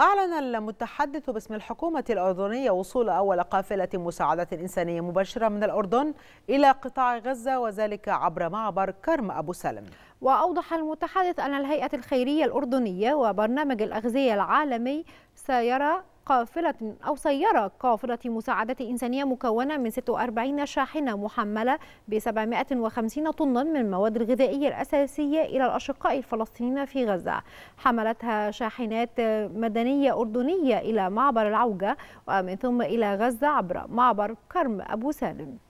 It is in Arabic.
أعلن المتحدث باسم الحكومة الأردنية وصول أول قافلة مساعدة إنسانية مباشرة من الأردن إلى قطاع غزة وذلك عبر معبر كرم أبو سلم وأوضح المتحدث أن الهيئة الخيرية الأردنية وبرنامج الأغذية العالمي سيرى قافلة أو سيارة قافلة مساعدة إنسانية مكونة من 46 شاحنة محملة ب 750 طنا من المواد الغذائية الأساسية إلى الأشقاء الفلسطينيين في غزة حملتها شاحنات مدنية أردنية إلى معبر العوجة ومن ثم إلى غزة عبر معبر كرم أبو سالم